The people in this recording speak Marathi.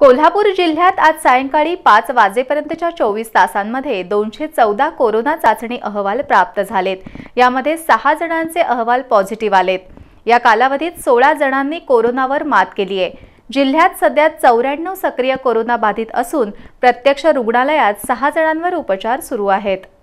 कोल्हापूर जिल्ह्यात आज सायंकाळी पाच वाजेपर्यंतच्या चोवीस तासांमध्ये दोनशे चौदा कोरोना चाचणी अहवाल प्राप्त झालेत यामध्ये सहा जणांचे अहवाल पॉझिटिव्ह आलेत या कालावधीत सोळा जणांनी कोरोनावर मात केली आहे जिल्ह्यात सध्या चौऱ्याण्णव सक्रिय कोरोना बाधित असून प्रत्यक्ष रुग्णालयात सहा जणांवर उपचार सुरू आहेत